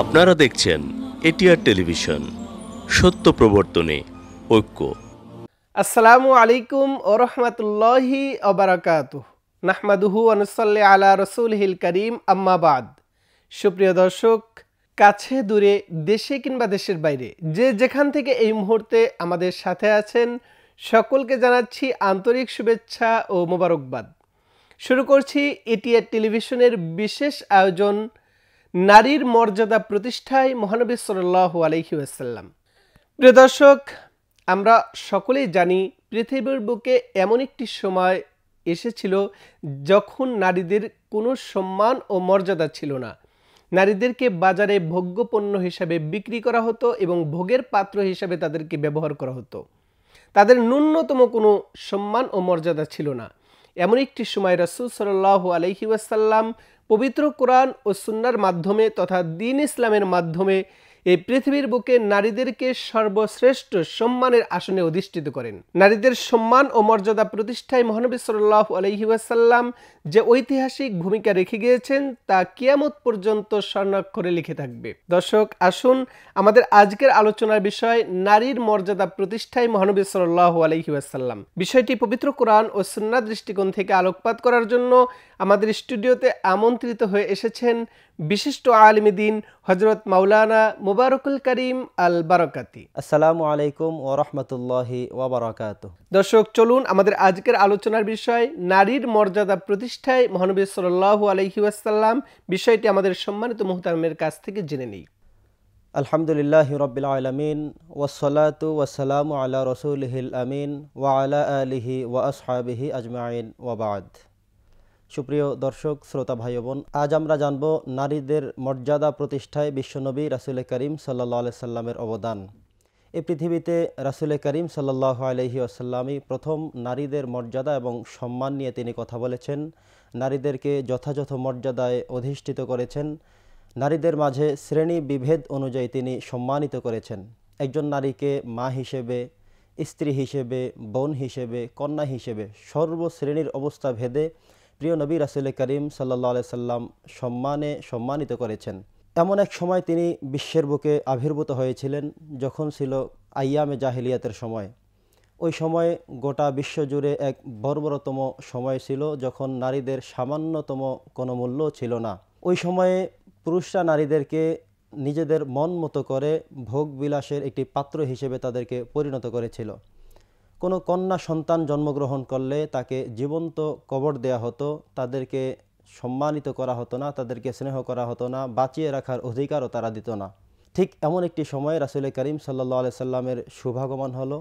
আপনারা দেখছেন ATR television সত্য প্রবর্তনে ঐক্য আসসালামু আলাইকুম রহমতুল্লাহি অবরাকাত নাহমাদুহু অনুসল্লি আলা রসুল হিল করিম আম্মাবাদ সুপ্রিয় দর্শক কাছে দূরে দেশে কিংবা দেশের বাইরে যে যেখান থেকে এই মুহূর্তে আমাদের সাথে আছেন সকলকে জানাচ্ছি আন্তরিক শুভেচ্ছা ও মোবারকবাদ শুরু করছি এটিআর টেলিভিশনের বিশেষ আয়োজন নারীর মর্যাদা প্রতিষ্ঠায় মহানবী সাল্লাহ আলহি আসাল্লাম প্রিয় দর্শক আমরা সকলেই জানি পৃথিবীর বুকে এমন একটি সময় এসেছিল যখন নারীদের কোনো সম্মান ও মর্যাদা ছিল না নারীদেরকে বাজারে ভোগ্যপণ্য হিসাবে বিক্রি করা হতো এবং ভোগের পাত্র হিসাবে তাদেরকে ব্যবহার করা হতো তাদের ন্যূনতম কোনো সম্মান ও মর্যাদা ছিল না এমন একটি সময় রসুল সাল্লাহ আলহি ওয়াসাল্লাম পবিত্র কোরআন ও সুন্নার মাধ্যমে তথা দিন ইসলামের মাধ্যমে এই পৃথিবীর বুকে নারীদেরকে সর্বশ্রেষ্ঠ সম্মানের আসনে অধিষ্ঠিত করেন নারীদের সম্মান ও মর্যাদা প্রতিষ্ঠায় মহানবী সাল্লাহ আলহি ওয়াসাল্লাম যে ঐতিহাসিক ভূমিকা রেখে গিয়েছেন তা কিয়ামত পর্যন্ত স্বর্ণাক্ষরে লিখে থাকবে দর্শক আসুন আমাদের আজকের আলোচনার বিষয় নারীর মর্যাদা প্রতিষ্ঠায় মহানবী সাল্লাহ আলহি ওয়াসাল্লাম বিষয়টি পবিত্র কোরআন ও সুন্না দৃষ্টিকোণ থেকে আলোকপাত করার জন্য আমাদের স্টুডিওতে আমন্ত্রিত হয়ে এসেছেন বিশিষ্ট আলম দিন হজরত মাওলানা মুবারকুল করিম আল বারকাতি আসসালামু আলাইকুম ও রহমতুল্লাহি ওবরাকাত দর্শক চলুন আমাদের আজকের আলোচনার বিষয় নারীর মর্যাদা প্রতিষ্ঠায় মহানবী সাল্লাহ আলহি আসাল্লাম বিষয়টি আমাদের সম্মানিত মোহতারমের কাছ থেকে জেনে নিই আলহামদুলিল্লাহ রবিল আলমিন ওসলাত ওসালাম আল্লাহ রসুল আমিন ওয়া আলা আলিহি ওয়া আসহাবিহি আজমাইন ওয়াবাদ সুপ্রিয় দর্শক শ্রোতা ভাই বোন আজ আমরা জানব নারীদের মর্যাদা প্রতিষ্ঠায় বিশ্বনবী রাসুল করিম সাল্লা সাল্লামের অবদান এ পৃথিবীতে রাসুল করিম সাল্লাহ আলহি আসাল্লামই প্রথম নারীদের মর্যাদা এবং সম্মান নিয়ে তিনি কথা বলেছেন নারীদেরকে যথাযথ মর্যাদায় অধিষ্ঠিত করেছেন নারীদের মাঝে শ্রেণী বিভেদ অনুযায়ী তিনি সম্মানিত করেছেন একজন নারীকে মা হিসেবে স্ত্রী হিসেবে বোন হিসেবে কন্যা হিসেবে সর্বশ্রেণীর অবস্থা ভেদে প্রিয় নবী রাসুল করিম সাল্লা সাল্লাম সম্মানে সম্মানিত করেছেন এমন এক সময় তিনি বিশ্বের বুকে আবির্ভূত হয়েছিলেন যখন ছিল আইয়ামে জাহিলিয়াতের সময় ওই সময়ে গোটা বিশ্বজুড়ে এক বর্বরতম সময় ছিল যখন নারীদের সামান্যতম কোনো মূল্য ছিল না ওই সময়ে পুরুষরা নারীদেরকে নিজেদের মন মতো করে ভোগ বিলাসের একটি পাত্র হিসেবে তাদেরকে পরিণত করেছিল কোনো কন্যা সন্তান জন্মগ্রহণ করলে তাকে জীবন্ত কবর দেয়া হতো তাদেরকে সম্মানিত করা হতো না তাদেরকে স্নেহ করা হতো না বাঁচিয়ে রাখার অধিকারও তারা দিত না ঠিক এমন একটি সময় রাসুল করিম সাল্লা আলি সাল্লামের শুভাগমন হলো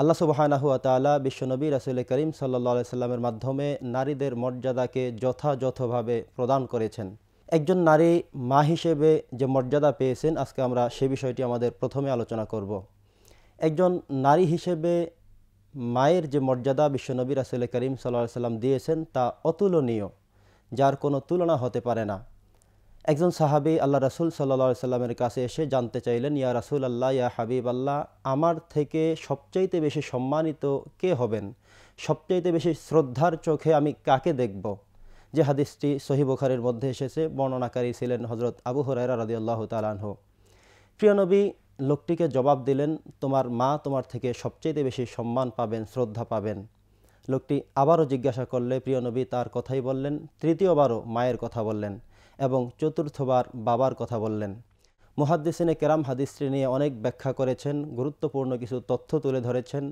আল্লাহ সুবাহানাহুয়া তালা বিশ্বনবী রাসুল করিম সাল্লা সাল্লামের মাধ্যমে নারীদের মর্যাদাকে যথাযথভাবে প্রদান করেছেন একজন নারী মা হিসেবে যে মর্যাদা পেয়েছেন আজকে আমরা সে বিষয়টি আমাদের প্রথমে আলোচনা করব একজন নারী হিসেবে মায়ের যে মর্যাদা বিশ্বনবী রাসুল করিম সাল্লা সাল্লাম দিয়েছেন তা অতুলনীয় যার কোনো তুলনা হতে পারে না একজন সাহাবি আল্লাহ রাসুল সাল্লা সাল্লামের কাছে এসে জানতে চাইলেন ইয়া রাসুল আল্লাহ ইয়া হাবিব আল্লাহ আমার থেকে সবচাইতে বেশি সম্মানিত কে হবেন সবচাইতে বেশি শ্রদ্ধার চোখে আমি কাকে দেখব যে হাদিসটি সহিবুখারের মধ্যে এসেছে বর্ণনাকারী ছিলেন হজরত আবু হরাইরা আল্লাহ তালানহ প্রিয়নবী লোকটিকে জবাব দিলেন তোমার মা তোমার থেকে সবচেয়ে বেশি সম্মান পাবেন শ্রদ্ধা পাবেন লোকটি আবারও জিজ্ঞাসা করলে প্রিয় নবী তার কথাই বললেন তৃতীয়বারও মায়ের কথা বললেন এবং চতুর্থবার বাবার কথা বললেন মুহাদ্দিসিনে কেরাম হাদিসটি নিয়ে অনেক ব্যাখ্যা করেছেন গুরুত্বপূর্ণ কিছু তথ্য তুলে ধরেছেন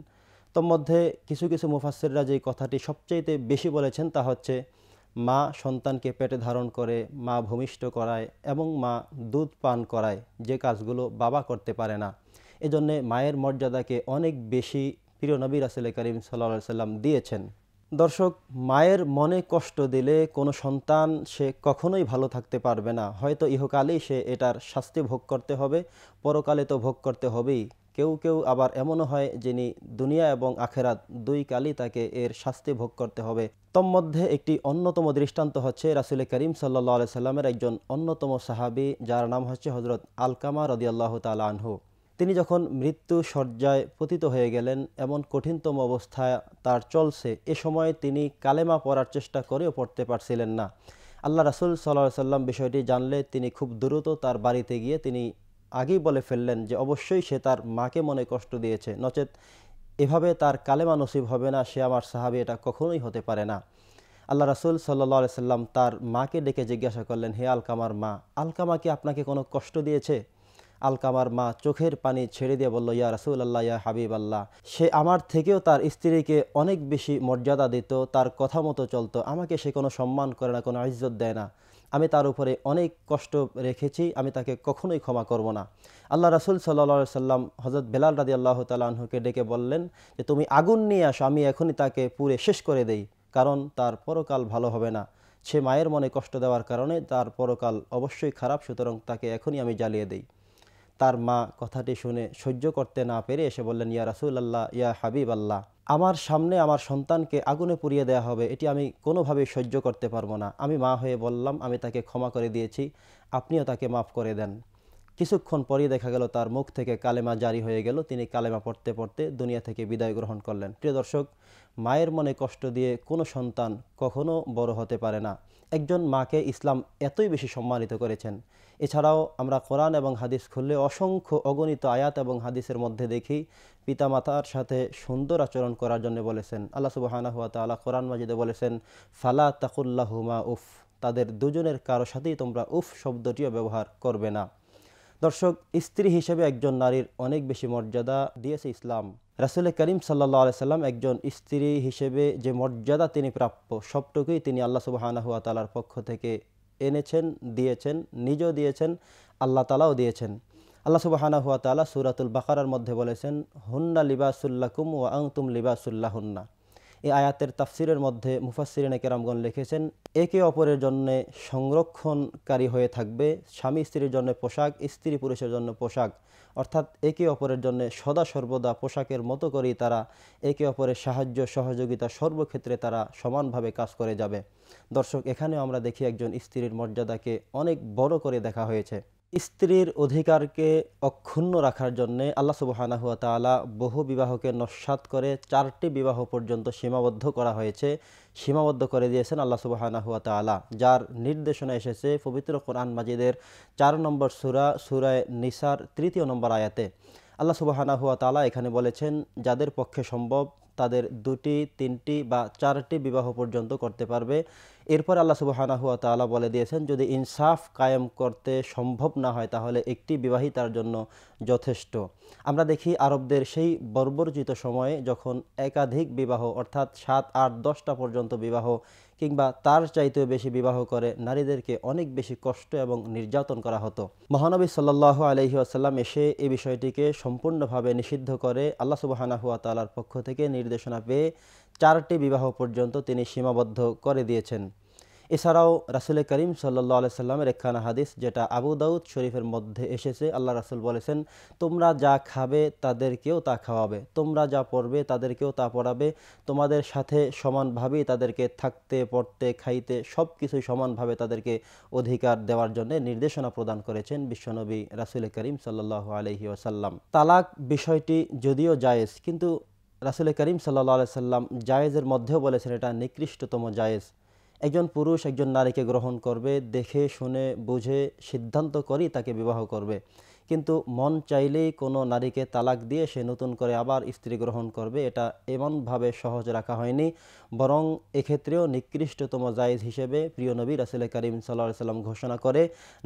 মধ্যে কিছু কিছু মুফাসিররা যেই কথাটি সবচেয়ে বেশি বলেছেন তা হচ্ছে মা সন্তানকে পেটে ধারণ করে মা ভূমিষ্ঠ করায় এবং মা দুধ পান করায় যে কাজগুলো বাবা করতে পারে না এজন্যে মায়ের মর্যাদাকে অনেক বেশি প্রিয় নবী রাসুল করিম সাল্লা সাল্লাম দিয়েছেন দর্শক মায়ের মনে কষ্ট দিলে কোনো সন্তান সে কখনোই ভালো থাকতে পারবে না হয়তো ইহকালেই সে এটার শাস্তি ভোগ করতে হবে পরকালে তো ভোগ করতে হবেই কেউ কেউ আবার এমনও হয় যিনি দুনিয়া এবং আখেরাত দুই কালই তাকে এর শাস্তি ভোগ করতে হবে তন্মধ্যে একটি অন্যতম দৃষ্টান্ত হচ্ছে রাসুল করিম সাল্লা আলি সাল্লামের একজন অন্যতম সাহাবি যার নাম হচ্ছে হজরত আলকামা রদিয়াল্লাহ তালা আনহু তিনি যখন মৃত্যু শয্যায় পতিত হয়ে গেলেন এমন কঠিনতম অবস্থায় তার চলছে এ সময় তিনি কালেমা পড়ার চেষ্টা করেও পড়তে পারছিলেন না আল্লাহ রাসুল সাল্লাহ সাল্লাম বিষয়টি জানলে তিনি খুব দ্রুত তার বাড়িতে গিয়ে তিনি আগেই বলে ফেললেন যে অবশ্যই সে তার মাকে মনে কষ্ট দিয়েছে নচেত এভাবে তার কালেমা নসিব হবে না সে আমার সাহাবি এটা কখনোই হতে পারে না আল্লাহ রাসুল সাল্লা সাল্লাম তার মাকে ডেকে জিজ্ঞাসা করলেন হে আলকামার মা আলকামা কি আপনাকে কোনো কষ্ট দিয়েছে আলকামার মা চোখের পানি ছেড়ে দিয়ে বলল ইয়া রাসুল আল্লাহ ইয়া হাবিব আল্লাহ সে আমার থেকেও তার স্ত্রীকে অনেক বেশি মর্যাদা দিত তার কথা মতো চলতো আমাকে সে কোনো সম্মান করে না কোনো ইজ্জত দেয় না আমি তার উপরে অনেক কষ্ট রেখেছি আমি তাকে কখনোই ক্ষমা করব না আল্লাহ রাসুল সাল্লা সাল্লাম হজরত বেলাল রাজি আল্লাহ তালাহুকে ডেকে বললেন যে তুমি আগুন নিয়ে আসো আমি এখনই তাকে পুরে শেষ করে দেই কারণ তার পরকাল ভালো হবে না সে মায়ের মনে কষ্ট দেওয়ার কারণে তার পরকাল অবশ্যই খারাপ সুতরাং তাকে এখনই আমি জ্বালিয়ে দেই তার মা কথাটি শুনে সহ্য করতে না পেরে এসে বললেন ইয়া রাসুল আল্লাহ ইয়া হাবিব আল্লাহ আমার সামনে আমার সন্তানকে আগুনে পুড়িয়ে দেওয়া হবে এটি আমি কোনোভাবেই সহ্য করতে পারবো না আমি মা হয়ে বললাম আমি তাকে ক্ষমা করে দিয়েছি আপনিও তাকে মাফ করে দেন কিছুক্ষণ পরে দেখা গেল তার মুখ থেকে কালেমা জারি হয়ে গেল তিনি কালেমা পড়তে পড়তে দুনিয়া থেকে বিদায় গ্রহণ করলেন প্রিয় দর্শক মায়ের মনে কষ্ট দিয়ে কোনো সন্তান কখনো বড় হতে পারে না একজন মাকে ইসলাম এতই বেশি সম্মানিত করেছেন এছাড়াও আমরা কোরআন এবং হাদিস খুললে অসংখ্য অগণিত আয়াত এবং হাদিসের মধ্যে দেখি পিতামাতার সাথে সুন্দর আচরণ করার জন্য বলেছেন আল্লাহ সুবাহানা হুয়া তালা কোরআন মাজিদে বলেছেন ফালা তাকুল্লাহুমা উফ তাদের দুজনের কারো সাথেই তোমরা উফ শব্দটিও ব্যবহার করবে না দর্শক স্ত্রী হিসেবে একজন নারীর অনেক বেশি মর্যাদা দিয়েছে ইসলাম রাসুল করিম সাল্লা সাল্লাম একজন স্ত্রী হিসেবে যে মর্যাদা তিনি প্রাপ্য সবটুকুই তিনি আল্লাহ সুবাহানাহুয়া তালার পক্ষ থেকে এনেছেন দিয়েছেন নিজেও দিয়েছেন আল্লাহ তালাও দিয়েছেন আল্লাহ সুবাহানাহুয়া তালা সুরাতুল বাকারার মধ্যে বলেছেন হুন্না লিবাসুল্লাহ কুম ও লিবাসুল্লাহ হুন্না এই আয়াতের তাফসিরের মধ্যে মুফাসিরিনে কেরামগণ লিখেছেন একে অপরের জন্য সংরক্ষণকারী হয়ে থাকবে স্বামী স্ত্রীর জন্য পোশাক স্ত্রী পুরুষের জন্য পোশাক অর্থাৎ একে অপরের জন্য সদা সর্বদা পোশাকের মতো করেই তারা একে অপরের সাহায্য সহযোগিতা সর্বক্ষেত্রে তারা সমানভাবে কাজ করে যাবে দর্শক এখানেও আমরা দেখি একজন স্ত্রীর মর্যাদাকে অনেক বড় করে দেখা হয়েছে স্ত্রীর অধিকারকে অক্ষুণ্ণ রাখার জন্যে আল্লাহ হুয়া তালা বহু বিবাহকে নস্বাত করে চারটি বিবাহ পর্যন্ত সীমাবদ্ধ করা হয়েছে সীমাবদ্ধ করে দিয়েছেন আল্লাহ হুয়া তালা যার নির্দেশনা এসেছে পবিত্র কোরআন মাজিদের চার নম্বর সুরা সুরায় নিসার তৃতীয় নম্বর আয়াতে আল্লাহ হুয়া তালা এখানে বলেছেন যাদের পক্ষে সম্ভব তাদের দুটি তিনটি বা চারটি বিবাহ পর্যন্ত করতে পারবে এরপর আল্লাহ হুয়া তালা বলে দিয়েছেন যদি ইনসাফ কায়েম করতে সম্ভব না হয় তাহলে একটি বিবাহই তার জন্য যথেষ্ট আমরা দেখি আরবদের সেই বর্বরচিত সময়ে যখন একাধিক বিবাহ অর্থাৎ সাত আট দশটা পর্যন্ত বিবাহ কিংবা তার চাইতেও বেশি বিবাহ করে নারীদেরকে অনেক বেশি কষ্ট এবং নির্যাতন করা হতো মহানবী সাল্লাহ আলহি আসাল্লাম এসে এই বিষয়টিকে সম্পূর্ণভাবে নিষিদ্ধ করে আল্লাহ সুবাহানাহুয়া তালার পক্ষ থেকে নির্দেশনা পেয়ে চারটি বিবাহ পর্যন্ত তিনি সীমাবদ্ধ করে দিয়েছেন এছাড়াও রাসুল করিম সাল্লা সাল্লামের একখানা হাদিস যেটা আবু দাউদ শরীফের মধ্যে এসেছে আল্লাহ রাসুল বলেছেন তোমরা যা খাবে তাদেরকেও তা খাওয়াবে তোমরা যা পড়বে তাদেরকেও তা পড়াবে তোমাদের সাথে সমানভাবেই তাদেরকে থাকতে পড়তে খাইতে সব কিছু সমানভাবে তাদেরকে অধিকার দেওয়ার জন্য নির্দেশনা প্রদান করেছেন বিশ্বনবী রাসুল করিম সাল্লাহ আলহি আসাল্লাম তালাক বিষয়টি যদিও জায়েজ কিন্তু রাসুল করিম সাল্লাহ আলাইসাল্লাম জায়েজের মধ্যেও বলেছেন এটা নিকৃষ্টতম জায়েজ একজন পুরুষ একজন নারীকে গ্রহণ করবে দেখে শুনে বুঝে সিদ্ধান্ত করেই তাকে বিবাহ করবে কিন্তু মন চাইলেই কোনো নারীকে তালাক দিয়ে সে নতুন করে আবার স্ত্রী গ্রহণ করবে এটা এমনভাবে সহজ রাখা হয়নি বরং এক্ষেত্রেও নিকৃষ্টতম জায়েজ হিসেবে প্রিয় নবী রাসেল করিম সাল্লা সাল্লাম ঘোষণা করে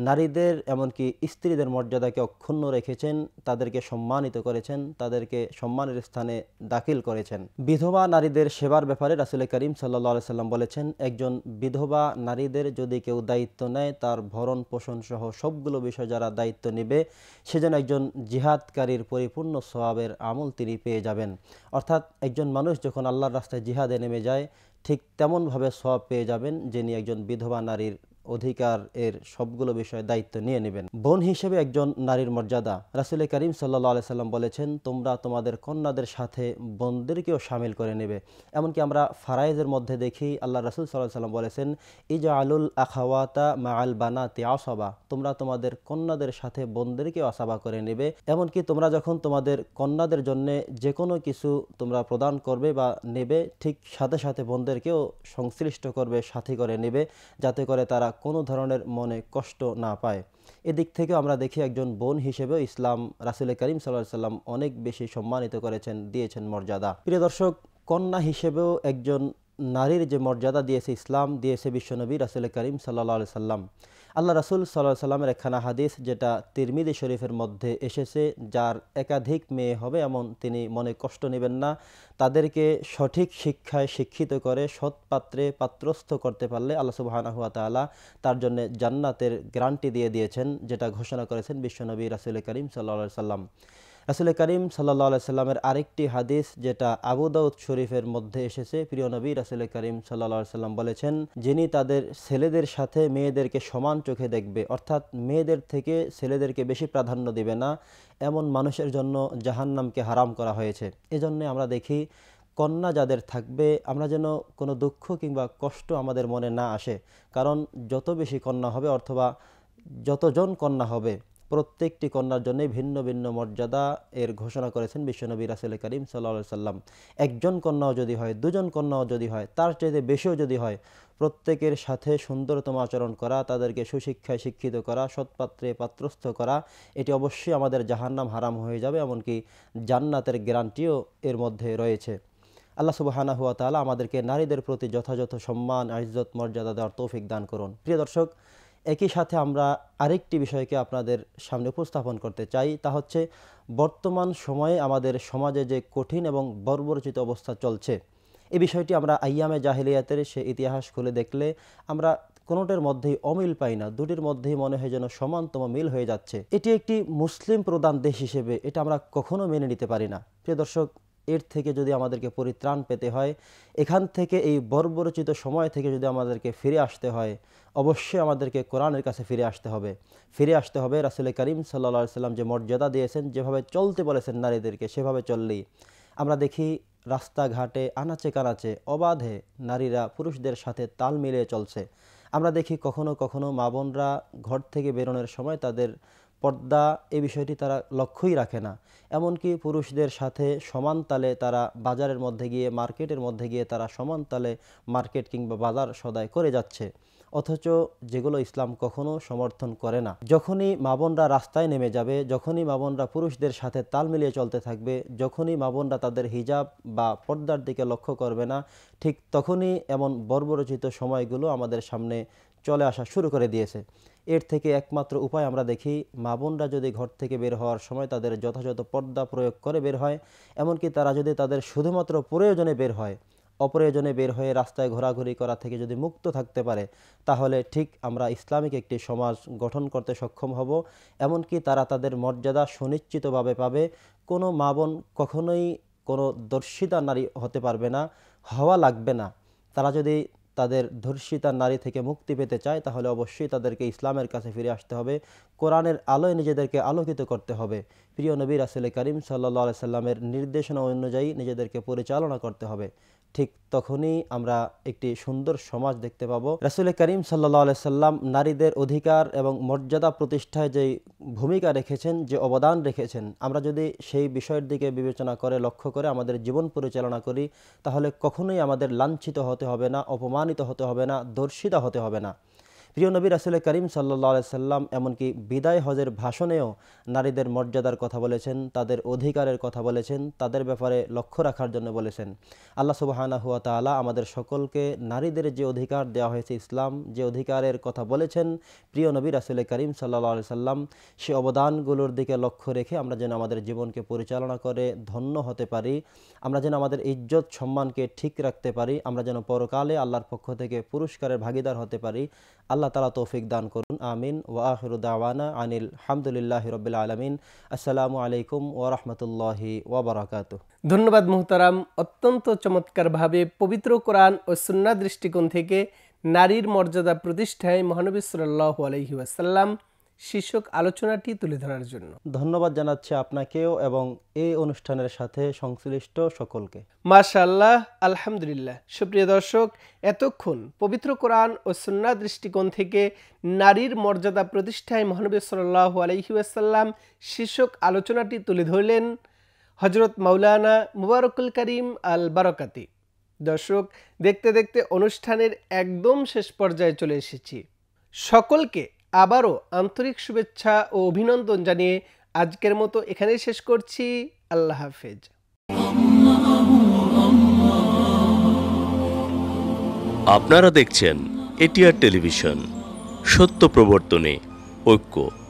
নারীদের এমনকি স্ত্রীদের মর্যাদাকে অক্ষুণ্ণ রেখেছেন তাদেরকে সম্মানিত করেছেন তাদেরকে সম্মানের স্থানে দাখিল করেছেন বিধবা নারীদের সেবার ব্যাপারে রাসেল করিম সাল্লা সাল্লাম বলেছেন একজন বিধবা নারীদের যদি কেউ দায়িত্ব নেয় তার ভরণ পোষণ সহ সবগুলো বিষয় যারা দায়িত্ব নেবে সে যেন একজন জিহাদকারীর পরিপূর্ণ স্বভাবের আমল তিনি পেয়ে যাবেন অর্থাৎ একজন মানুষ যখন আল্লাহর রাস্তায় জিহাদে নেমে যায় ঠিক তেমনভাবে সব পেয়ে যাবেন যিনি একজন বিধবা নারীর অধিকার এর সবগুলো বিষয়ে দায়িত্ব নিয়ে নেবেন বোন হিসেবে একজন নারীর মর্যাদা রাসুল করিম সাল্লা সাল্লাম বলেছেন তোমরা তোমাদের কন্যাদের সাথে বোনদেরকেও সামিল করে নেবে এমনকি আমরা ফারাইজের মধ্যে দেখি আল্লাহ রাসুল সাল্লাহ সাল্লাম বলেছেন ইজা আলুল আখাওয়াতা মা আল বানা তে আসবা তোমরা তোমাদের কন্যাদের সাথে বোনদেরকেও আসাবা করে নেবে এমনকি তোমরা যখন তোমাদের কন্যাদের জন্য যে কোনো কিছু তোমরা প্রদান করবে বা নেবে ঠিক সাথে সাথে বোনদেরকেও সংশ্লিষ্ট করবে সাথী করে নেবে যাতে করে তারা কোনো ধরনের মনে কষ্ট না পায় এদিক থেকে আমরা দেখি একজন বোন হিসেবেও ইসলাম রাসুল করিম সাল্লাহ সাল্লাম অনেক বেশি সম্মানিত করেছেন দিয়েছেন মর্যাদা প্রিয় দর্শক কন্যা হিসেবেও একজন নারীর যে মর্যাদা দিয়েছে ইসলাম দিয়েছে বিশ্বনবী রাসুল করিম সাল্লাহ সাল্লাম আল্লাহ রাসুল সাল্লাহ সাল্লামের একখানা হাদিস যেটা তিরমিদি শরীফের মধ্যে এসেছে যার একাধিক মেয়ে হবে এমন তিনি মনে কষ্ট নেবেন না তাদেরকে সঠিক শিক্ষায় শিক্ষিত করে সৎ পাত্রে পাত্রস্থ করতে পারলে আল্লাহ সুবাহানাহুয়া তালা তার জন্য জান্নাতের গ্রান্টি দিয়ে দিয়েছেন যেটা ঘোষণা করেছেন বিশ্বনবী রাসুল করিম সাল্লা সাল্লাম রাসুল করিম সাল্লা সাল্লামের আরেকটি হাদিস যেটা আবু দাউদ শরীফের মধ্যে এসেছে প্রিয় নবী রাসুল করিম সাল্লা সাল্লাম বলেছেন যিনি তাদের ছেলেদের সাথে মেয়েদেরকে সমান চোখে দেখবে অর্থাৎ মেয়েদের থেকে ছেলেদেরকে বেশি প্রাধান্য দেবে না এমন মানুষের জন্য জাহান্নামকে হারাম করা হয়েছে এজন্য আমরা দেখি কন্যা যাদের থাকবে আমরা যেন কোনো দুঃখ কিংবা কষ্ট আমাদের মনে না আসে কারণ যত বেশি কন্যা হবে অথবা যতজন কন্যা হবে প্রত্যেকটি কন্যার জন্য ভিন্ন ভিন্ন মর্যাদা এর ঘোষণা করেছেন বিশ্বনবী রাসেল করিম সাল্লা সাল্লাম একজন কন্যাও যদি হয় দুজন কন্যাও যদি হয় তার চাইতে বেশিও যদি হয় প্রত্যেকের সাথে সুন্দরতম আচরণ করা তাদেরকে সুশিক্ষায় শিক্ষিত করা সৎপাত্রে পাত্রস্থ করা এটি অবশ্যই আমাদের জাহান্নাম হারাম হয়ে যাবে এমনকি জান্নাতের গ্যারান্টিও এর মধ্যে রয়েছে আল্লাহ সুবাহানা হুয়া তালা আমাদেরকে নারীদের প্রতি যথাযথ সম্মান ইজ্জত মর্যাদা দেওয়ার তৌফিক দান করুন প্রিয় দর্শক একই সাথে আমরা আরেকটি বিষয়কে আপনাদের সামনে উপস্থাপন করতে চাই তা হচ্ছে বর্তমান সময়ে আমাদের সমাজে যে কঠিন এবং বর্বরচিত অবস্থা চলছে এই বিষয়টি আমরা আইয়ামে জাহিলিয়াতের সে ইতিহাস খুলে দেখলে আমরা কোনোটার মধ্যেই অমিল পাই না দুটির মধ্যেই মনে হয় যেন সমানতম মিল হয়ে যাচ্ছে এটি একটি মুসলিম প্রধান দেশ হিসেবে এটা আমরা কখনো মেনে নিতে পারি না প্রিয় দর্শক এর থেকে যদি আমাদেরকে পরিত্রাণ পেতে হয় এখান থেকে এই বর্বরচিত সময় থেকে যদি আমাদেরকে ফিরে আসতে হয় অবশ্যই আমাদেরকে কোরআনের কাছে ফিরে আসতে হবে ফিরে আসতে হবে রাসুল করিম সাল্লা সাল্লাম যে মর্যাদা দিয়েছেন যেভাবে চলতে বলেছেন নারীদেরকে সেভাবে চললেই আমরা দেখি রাস্তাঘাটে আনাচে কানাচে অবাধে নারীরা পুরুষদের সাথে তাল মিলিয়ে চলছে আমরা দেখি কখনো কখনো মা বোনরা ঘর থেকে বেরোনোর সময় তাদের পর্দা এ বিষয়টি তারা লক্ষ্যই রাখে না এমনকি পুরুষদের সাথে সমান তালে তারা বাজারের মধ্যে গিয়ে মার্কেটের মধ্যে গিয়ে তারা সমান তালে মার্কেট কিংবা বাজার সদায় করে যাচ্ছে অথচ যেগুলো ইসলাম কখনো সমর্থন করে না যখনই মাবনরা রাস্তায় নেমে যাবে যখনই মাবনরা পুরুষদের সাথে তাল মিলিয়ে চলতে থাকবে যখনই মাবনরা তাদের হিজাব বা পর্দার দিকে লক্ষ্য করবে না ঠিক তখনই এমন বর্বরচিত সময়গুলো আমাদের সামনে চলে আসা শুরু করে দিয়েছে এর থেকে একমাত্র উপায় আমরা দেখি মা বোনরা যদি ঘর থেকে বের হওয়ার সময় তাদের যথাযথ পর্দা প্রয়োগ করে বের হয় এমনকি তারা যদি তাদের শুধুমাত্র প্রয়োজনে বের হয় অপ্রয়োজনে বের হয়ে রাস্তায় ঘোরাঘুরি করা থেকে যদি মুক্ত থাকতে পারে তাহলে ঠিক আমরা ইসলামিক একটি সমাজ গঠন করতে সক্ষম হব এমনকি তারা তাদের মর্যাদা সুনিশ্চিতভাবে পাবে কোনো মা বোন কখনোই কোনো দর্শিতা নারী হতে পারবে না হওয়া লাগবে না তারা যদি তাদের ধর্ষিতা নারী থেকে মুক্তি পেতে চায় তাহলে অবশ্যই তাদেরকে ইসলামের কাছে ফিরে আসতে হবে কোরআনের আলোয় নিজেদেরকে আলোকিত করতে হবে প্রিয় নবী রাসুল করিম সাল্লা সাল্লামের নির্দেশনা অনুযায়ী নিজেদেরকে পরিচালনা করতে হবে ঠিক তখনই আমরা একটি সুন্দর সমাজ দেখতে পাবো রাসুল করিম সাল্লা সাল্লাম নারীদের অধিকার এবং মর্যাদা প্রতিষ্ঠায় যে ভূমিকা রেখেছেন যে অবদান রেখেছেন আমরা যদি সেই বিষয়ের দিকে বিবেচনা করে লক্ষ্য করে আমাদের জীবন পরিচালনা করি তাহলে কখনোই আমাদের লাঞ্ছিত হতে হবে না অপমানিত হতে হবে না দর্শিতা হতে হবে না প্রিয় নবী রাসুল করিম সাল্লা সাল্লাম এমনকি বিদায় হজের ভাষণেও নারীদের মর্যাদার কথা বলেছেন তাদের অধিকারের কথা বলেছেন তাদের ব্যাপারে লক্ষ্য রাখার জন্য বলেছেন আল্লাহ সুবাহানা হুয়া তালা আমাদের সকলকে নারীদের যে অধিকার দেওয়া হয়েছে ইসলাম যে অধিকারের কথা বলেছেন প্রিয় নবী রাসুল করিম সাল্লা সাল্লাম সে অবদানগুলোর দিকে লক্ষ্য রেখে আমরা যেন আমাদের জীবনকে পরিচালনা করে ধন্য হতে পারি আমরা যেন আমাদের ইজ্জত সম্মানকে ঠিক রাখতে পারি আমরা যেন পরকালে আল্লাহর পক্ষ থেকে পুরস্কারের ভাগিদার হতে পারি আল্লাহ তালা তৌফিক দান করুন আমিন ওয়াহরুদ্দাওয়ানা আনিল হামদুলিল্লাহ রবিল আলমিন আসসালামু আলাইকুম ওরহমতুল্লাহি ওবরাকাত ধন্যবাদ মোহতারাম অত্যন্ত চমৎকারভাবে পবিত্র কোরআন ও সুন্না দৃষ্টিকোণ থেকে নারীর মর্যাদা প্রতিষ্ঠায় মহানবী সাল্লাহ আলহি আসাল্লাম শীর্ষক আলোচনাটি তুলে ধরার জন্য ধন্যবাদ জানাচ্ছি আপনাকেও এবং এই অনুষ্ঠানের সাথে সংশ্লিষ্ট সকলকে মাশাল্লাহ আলহামদুলিল্লাহ সুপ্রিয় দর্শক এতক্ষণ পবিত্র কোরআন ও সুন্না দৃষ্টিকোণ থেকে নারীর মর্যাদা প্রতিষ্ঠায় মহানবী সাল্লাহ আলহিউসাল্লাম শীর্ষক আলোচনাটি তুলে ধরলেন হজরত মাওলানা মুবারকুল করিম আল বারকাতি দর্শক দেখতে দেখতে অনুষ্ঠানের একদম শেষ পর্যায়ে চলে এসেছি সকলকে আবারও আন্তরিক শুভেচ্ছা ও অভিনন্দন জানিয়ে আজকের মতো এখানেই শেষ করছি আল্লাহ হাফেজ আপনারা দেখছেন এটিআর টেলিভিশন সত্য প্রবর্তনে ঐক্য